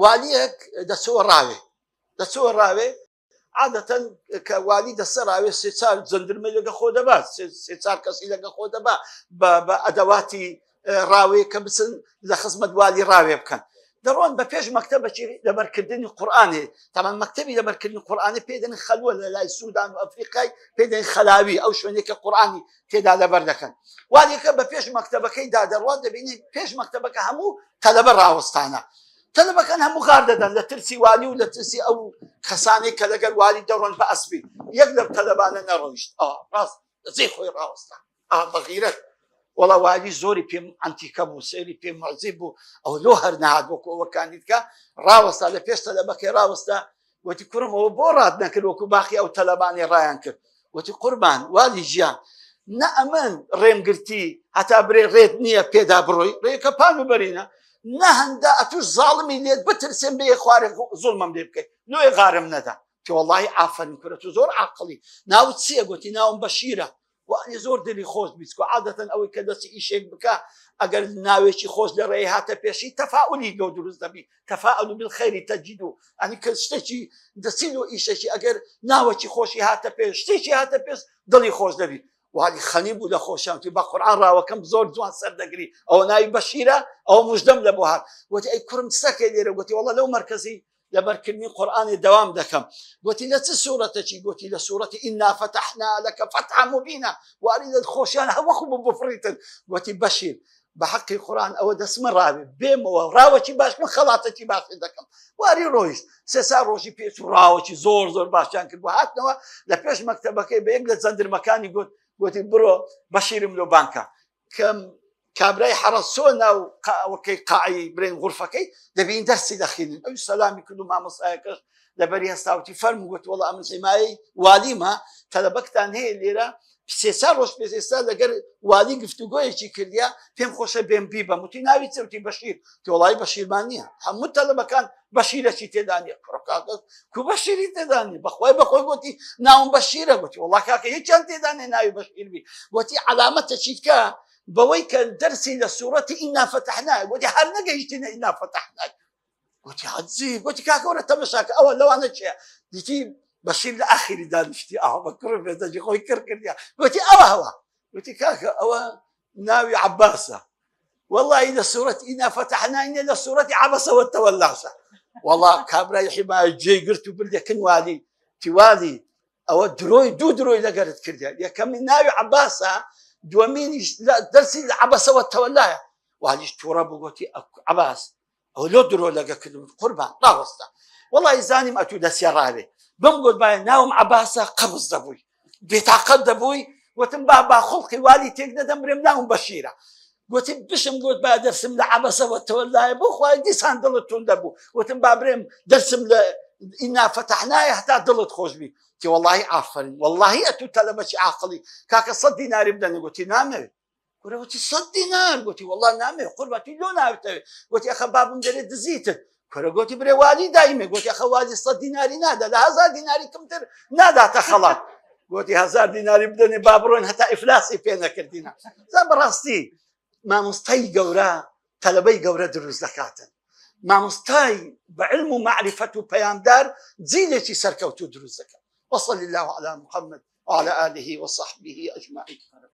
واليك دسو ڕاوێ دسو ڕاوێ عادة كوالي دسو دەسە سيسار زندر چار جندرمە با سيسار دەبات سێ چار با لەگە خۆ دەبا بە ئەدەواتی ڕاوەیە اه، کە بچن لە خزمەت والی ڕاوێ بکەن دەڕۆن بە پێش مەکتتەبەکی لەبەرکردنی قورآانی تامان مەکتتەبی لەبەرکردنی قورآانی پێدەن خەلووە لە لای سوودان و ئەفریقای پێدەین خەلاوی ئەو شوێنێکە قورآانی تێدا لەبەر دەکەن وانێکە بە پێش مەکتتەبەکەی دادەڕوان دەبینی تەلبەکەن هەموو هم دەدەن لە ترسی والی و لە ترسی ئەو خەسانی کە لەگەر والی دەڕۆن بە ئەسپی یەک لەم تەلەبانە راس آه، ڕاست زی خۆی ڕاوەستا آه، ئا بەغیرەت وڵە والی زۆری پێم ئەتیکە بوو سێری پێم مەزی بوو ئەو لۆ هەر نهادوەکو ئەوەکانیتکە ڕاوەستا لە پێش تەلەبەکەی ڕاوەستا وتی کوڕم ئەوە بۆ ڕات نەکرد وەکو باقی ئەو تەلەبانی ڕایان کرد وتی قوربان والی ژیان نە ئەمن ڕێمگرتی هەتا برێ ڕێت نییە پێدا بڕۆی ڕێکە نە هەندا ئەتوش زاڵمی لێت بترسم بێ خوارێک زڵمەم لێ بکەیت نوێ غارم نەدا کە وڵی ئافرن کورە تو زۆر عقللی ناو چیە گوتی ناوم بەشیرە وانی زۆر دلی خۆش بیست و عادەتەن ئەوەی کە دەستی ئیشێک بکە ئەگەر ناوێکی خۆش لە ڕێی هاتە پێشی تەفاعلی گە دروست دەبی تەفاعل و بالخەری تەجید و ئەنی کە شتێکی دەسین و ئیشێکی ئەگەر ناوەکی خۆشی هاتە پێش شتێکی هاتە پێش دڵی خۆش دەبی وهذه خني بودا خوشان تي قران راه وكم زور زوان سردقري او ناي بشيره او مجدم لبوهات وتي اي كرم سكه ديره قلت والله لو مركزي لبر من قران الدوام دوام دكم قلت لا سوره تشي قلت لا سوره انا فتحنا لك فتحا مبينا واريد الخوشان هو خب بفريت قلت بشير بحق القران او دس من راوي بيم وراوي باش من خلاطه تي باش دكم واري رويس سسا روشي بيش راوي زور زور باش كان كبهات نوا لا مكتبك بيجلس عند مكاني يقول گوتی برو بەشیرم لۆ بانکە کەم کابرای حرە سۆ ناو قاوەکەی قاعی برێن غورفەکەی دەبین دەستی دەخینن ئەو سەلامی کرد و مامۆسایەکەش لەبەری هەستاوتی فەرم گوت وڵا ئەمن سیمایی ما تەلەبەکتان هەیە لێرە سێ ساڵ ڕۆژ پێ ئێستا لەگەر وادی گفتوگۆیەکی کردیا پێم خۆشە بێم بیبە وتی ناوی چوتی بەشیر تۆڵی بەشیرمان نییە هەموو تەلەمەکان بەشیرەی تێدانی پرۆکاکە کو بەشیری تێدانی بەخوای بەخۆی گوتی ناوم بەشیرە گوتی وڵاککە هیچیان تێدانێ ناوی بەشیربی گوتی علامەتە چیتکە بەوەی کە دەرسی لە سوورەتی ئینافەتەحنای گوتی هەر نەگەیشتینە ئینافەتەحنای گوتی حەزی گوتی کاکەورە تەمەشاکە ئەوە لەوانە چیە دیتی بەسیل الاخير ئەخیری دانیشتی ئا بە کڕ بێتەجی خۆی کردکردیا گوتی ئەوە هەوە گوتی کاکە ئەوە ناوی والله إذا سورة إنا فتحنا إنا سورة عبس والتولى والله كابرا ما جي قلت بلدي كن والي توالي أو دروي دو دروي قالت كردي يا كم ناوي عباسة دومين درسي العبس والتولى وهذه تورب وقتي عباس أو لو درو لقى كل قربان لا والله إذا ما أتو لسيرابي بمگوت بە ناوم عباسە قەبز دەبووی بێتاقەت دەبووی وتم با با خڵقی والی تێک دەدەم برێم ناوم بەشیرە گوتی بشم گوت با دەرسم لە عبەسەوە تۆلایە بۆ خخوای دیسان دڵت تون دەبوو وتم با برێم دەرسم لە ئینا فتحنایە هەتا دڵت خۆشببی تی واللهی ئافرین واللهی ئەتو تەلەمەچی عاقلی کاکە سەد دیناریم دەنی گوتی نامەوێت گوتی سەد دینار گوتی والله نامێ قوربەتی لۆ ناوتەوێت گوتی ئەخە بابم دەرێت دزیتت گوتی کەرەگۆتی برێوازی دایمێ گوتی اخو وادی صد دیناری نادا ده هزار دیناری کمتر تا خەڵات گوتی هزار دیناری بدەنێ با بڕۆین هەتا ئیفلاسی پێ نەکردینە زە بەڕاستی مامۆستای گەورە تەلەبەی گەورە دروست دەکاتن مامۆستای بعلم و معرفت و پەیاندار زیلی سەرکەوت و دروست دکات وصل الله علی محمد وعلى آله وصحبه أجمعين